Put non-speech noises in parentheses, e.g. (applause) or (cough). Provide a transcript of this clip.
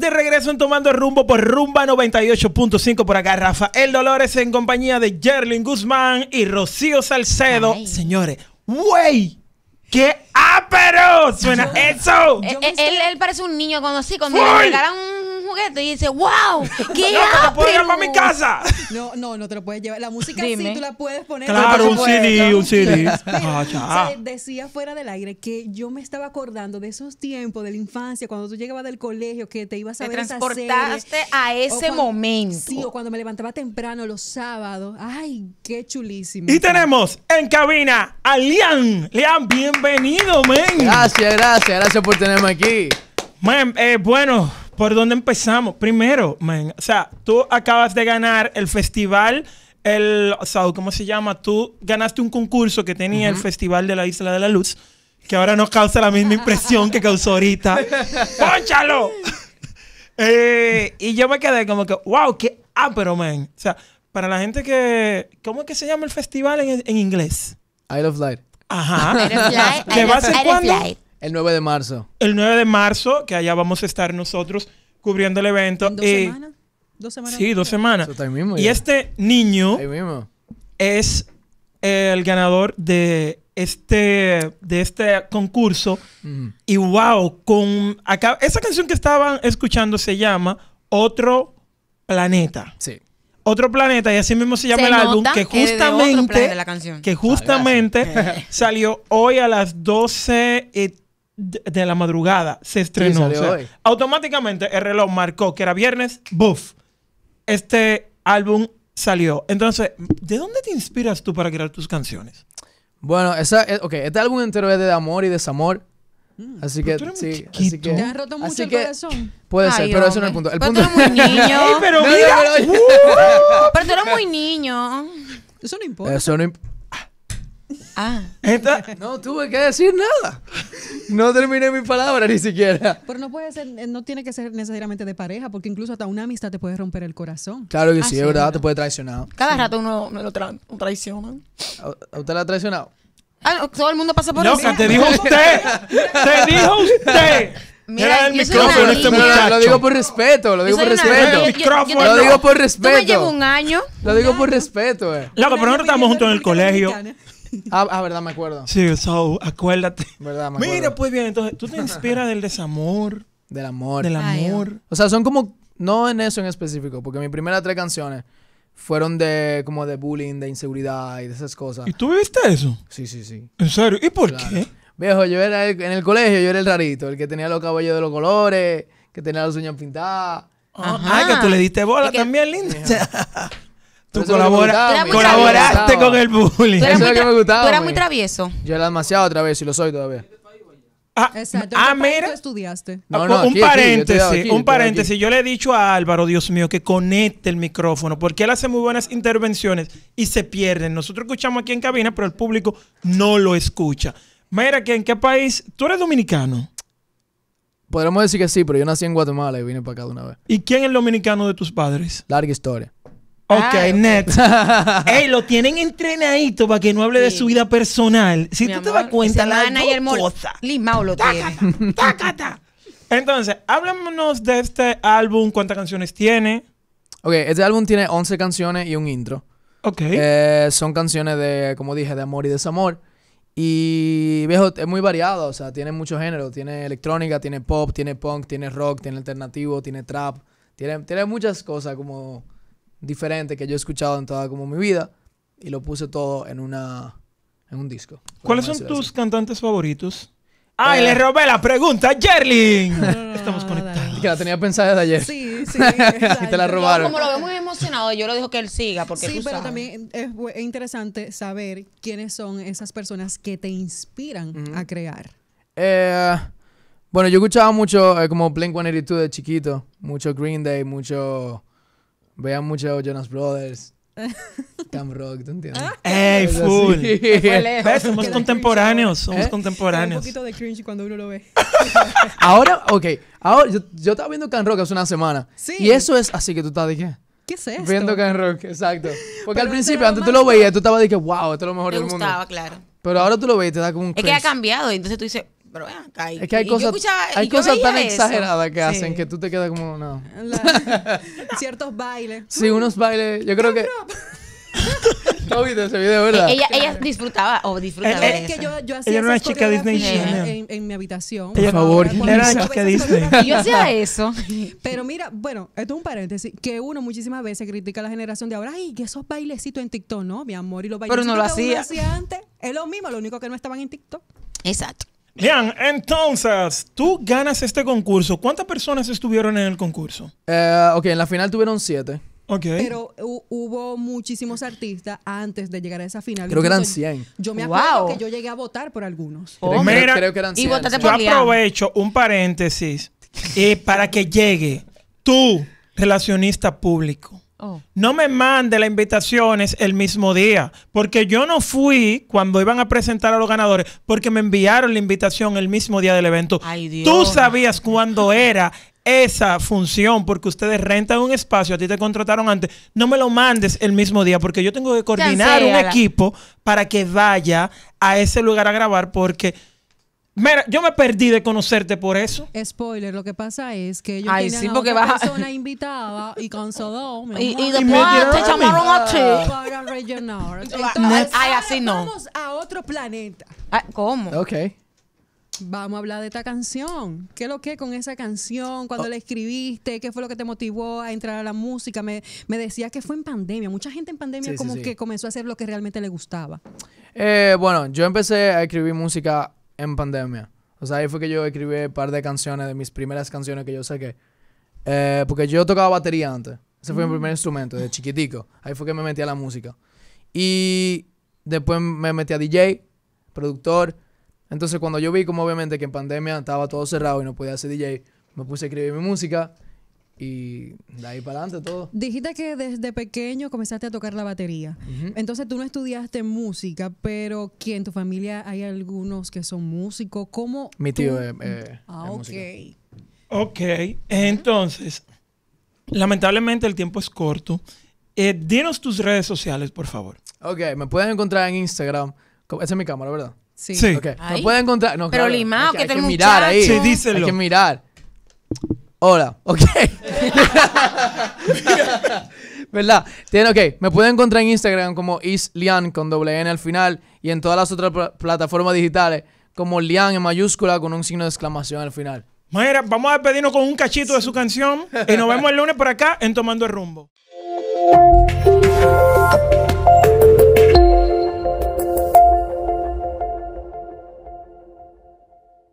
de regreso en Tomando Rumbo por Rumba 98.5 por acá, Rafael Dolores en compañía de Jerlin Guzmán y Rocío Salcedo. Señores, ¡wey! ¡Qué ápero! Suena eso. Eh, eh, él, parece un niño cuando sí, cuando un y dice, wow, (laughs) qué no, te lo mi casa. (laughs) No, no, no te lo puedes llevar. La música sí tú la puedes poner. Claro, un CD, un (laughs) CD. Ah, decía fuera del aire que yo me estaba acordando de esos tiempos de la infancia, cuando tú llegabas del colegio, que te ibas a te transportaste a ese momento. Sí, o cuando me levantaba temprano los sábados. Ay, qué chulísimo. Y tenemos en cabina a Lian. Lian, bienvenido, men. Gracias, gracias, gracias por tenerme aquí. Men, eh, bueno, ¿por dónde empezamos? Primero, o sea, tú acabas de ganar el festival el, ¿cómo se llama? Tú ganaste un concurso que tenía el Festival de la Isla de la Luz, que ahora nos causa la misma impresión que causó ahorita. (laughs) ¡Pónchalo! (laughs) Eh, y yo me quedé como que, wow, qué pero man. O sea, para la gente que. ¿Cómo es que se llama el festival en, inglés? Isle of Light. Ajá. (laughs) ¿Qué va a ser cuándo? El 9 de marzo. El 9 de marzo, que allá vamos a estar nosotros cubriendo el evento. ¿En ¿Dos semanas? Sí, dos semanas. y este niño es el ganador de este, de este concurso. Y wow, con acá, esa canción que estaban escuchando se llama Otro Planeta. Otro Planeta, y así mismo se llama el álbum, que justamente, justamente salió hoy a las 12 y de, la madrugada se estrenó. automáticamente el reloj marcó que era viernes, ¡buf! Este álbum salió. Entonces, ¿de dónde te inspiras tú para crear tus canciones? Bueno, esa, eh, okay este álbum entero es de amor y desamor. Mm, así que, sí, así que, Te has roto mucho así el Puede ser, pero eso no es el punto. El pero punto... tú eres muy (laughs) niño. pero, mira. pero... (laughs) pero, tú eres muy niño. Eso no importa. Eso no importa. Ah. No tuve que decir nada. No terminé mi palabra ni siquiera. Pero no puede ser, eh, no tiene que ser necesariamente de pareja, porque incluso hasta una amistad te puede romper el corazón. Claro que sí, ah, es verdad, te puede traicionar. Cada rato uno, lo traiciona. ¿A usted la ha traicionado? Ah, todo el mundo pasa por eso. No, te dijo usted. te dijo usted. Mira, el micrófono este muchacho. Lo digo por respeto, lo digo por respeto. Lo digo por respeto. Yo llevo un año. Lo digo por respeto, eh. Loco, pero nosotros estamos juntos en el colegio. (laughs) Ah, ah, verdad, me acuerdo. Sí, so, acuérdate. Mira, pues bien, entonces, tú te (laughs) inspiras del desamor. Del amor. Del amor. o sea, son como, no en eso en específico, porque mis primeras tres canciones fueron de, como de bullying, de inseguridad y de esas cosas. ¿Y tú viviste eso? Sí, sí, sí. ¿En serio? ¿Y por qué? Viejo, yo era, en el colegio yo era el rarito, el que tenía los cabellos de los colores, que tenía los uñas pintadas. Ah, Ajá, que tú le diste bola también, linda. (laughs) Tú colaboraste con el bullying. es lo que me gustaba, tú eras muy travieso. Yo era demasiado travieso y lo soy todavía. Ah, Exacto. Ah, mira. estudiaste? Ah, un paréntesis, un Yo le he dicho a Álvaro, Dios mío, que conecte el micrófono, porque él hace muy buenas intervenciones y se pierden. Nosotros escuchamos aquí en cabina, pero el público no lo escucha. Mira, que en qué país? ¿Tú eres dominicano? Podríamos decir que sí, pero yo nací en Guatemala y vine para acá de una vez. ¿Y quién es el dominicano de tus padres? Larga historia. Ok, pues. net (laughs) Ey, lo tienen entrenadito para que no hable de su vida personal. Si tú te das cuenta, la cosa. Limao lo Tácata. (laughs) Entonces, háblanos de este álbum, cuántas canciones tiene. Ok, este álbum tiene 11 canciones y un intro. Ok. Eh, son canciones de, como dije, de amor y desamor. Y viejo, es muy variado, o sea, tiene muchos géneros. Tiene electrónica, tiene pop, tiene punk, tiene rock, tiene alternativo, tiene trap. Tiene, tiene muchas cosas como diferente que yo he escuchado en toda como mi vida y lo puse todo en una en un disco. ¿Cuáles son tus cantantes favoritos? Eh, ¡Ay, le robé la pregunta, Jerlin! Estamos conectados. Que la tenía pensada desde ayer. Sí, sí. (laughs) y te la robaron. como lo veo muy emocionado, yo lo dijo que él siga. Porque sí, pero también es, interesante saber quiénes son esas personas que te inspiran a crear. Eh, bueno, yo escuchaba mucho eh, como Blink-182 de chiquito. Mucho Green Day, mucho... Vean mucho Jonas Brothers. (laughs) Cam Rock, ¿tú entiendes? Ah. ¡Ey, full! (laughs) somos contemporáneos, somos ¿Eh? contemporáneos. un poquito de cringe cuando uno lo ve. (laughs) ahora, ok, ahora yo, estaba viendo Cam Rock hace una semana. Sí. Y eso es así que tú estás de qué. ¿Qué es esto? Viendo Cam Rock, exacto. Porque al principio, antes tú lo veías, tú estabas de que, wow, esto es lo mejor Me gustaba, claro. Pero ahora tú lo veías y te da como un Es que ha cambiado, Y entonces tú dices, pero es que hay cosas, tan exageradas que hacen que tú te quedas como, no. (laughs) ciertos bailes. Sí, unos bailes. Yo creo que. ¿No (laughs) ese video, verdad? Ella, disfrutaba o disfrutaba es Que yo, hacía ella una chica Disney En, mi habitación. Por favor, yo hacía eso. (laughs) Pero mira, bueno, esto es un paréntesis, que uno muchísimas veces critica a la generación de ahora, ay, que esos bailecitos en TikTok, ¿no? Mi amor, y los bailecitos no lo hacía antes, es lo mismo, lo único que no estaban en TikTok. Exacto entonces, tú ganas este concurso. ¿Cuántas personas estuvieron en el concurso? Eh, ok, en la final tuvieron siete. Okay. Pero hubo muchísimos artistas antes de llegar a esa final. Creo que eran 100. Yo me acuerdo wow. que yo llegué a votar por algunos. Yo aprovecho un paréntesis eh, para que llegue tu relacionista público. Oh. No me mande las invitaciones el mismo día, porque yo no fui cuando iban a presentar a los ganadores, porque me enviaron la invitación el mismo día del evento. Tú sabías cuándo era esa función porque ustedes rentan un espacio, a ti te contrataron antes, no me lo mandes el mismo día porque yo tengo que coordinar un equipo para que vaya a ese lugar a grabar porque Mira, yo me perdí de conocerte por eso. Spoiler, lo que pasa es que Yo tenía sí, persona invitada y con sodoma. Y, y después te llamaron a ti. Entonces, Ay, así no. Vamos a otro planeta. ¿Cómo? Ok. Vamos a hablar de esta canción. ¿Qué es lo que con esa canción? ¿Cuándo oh. la escribiste? ¿Qué fue lo que te motivó a entrar a la música? Me, me decías que fue en pandemia. Mucha gente en pandemia como que comenzó a hacer lo que realmente le gustaba. Eh, bueno, yo empecé a escribir música en pandemia. O sea, ahí fue que yo escribí un par de canciones, de mis primeras canciones que yo saqué. Eh, porque yo tocaba batería antes. Ese fue mi mm. primer instrumento, de chiquitico. Ahí fue que me metí a la música. Y después me metí a DJ, productor. Entonces, cuando yo vi como obviamente que en pandemia estaba todo cerrado y no podía hacer DJ, me puse a escribir mi música y de ahí para adelante todo. Dijiste que desde pequeño comenzaste a tocar la batería. Entonces tú no estudiaste música, pero que ¿En tu familia hay algunos que son músicos? ¿Cómo? Mi tío ah, ok ok. Entonces, lamentablemente el tiempo es corto. Eh, dinos tus redes sociales, por favor. Ok, me pueden encontrar en Instagram. Esa es mi cámara, ¿verdad? Sí. sí. Me pueden encontrar. No, pero claro, que, hay que mirar ahí. Sí, díselo. que mirar. Hola, ok. (laughs) ¿Verdad? Tiene, ok, me pueden encontrar en Instagram como islian con doble N al final y en todas las otras plataformas digitales como lian en mayúscula con un signo de exclamación al final. Mira, vamos a despedirnos con un cachito de su canción y nos vemos el lunes por acá en Tomando el Rumbo.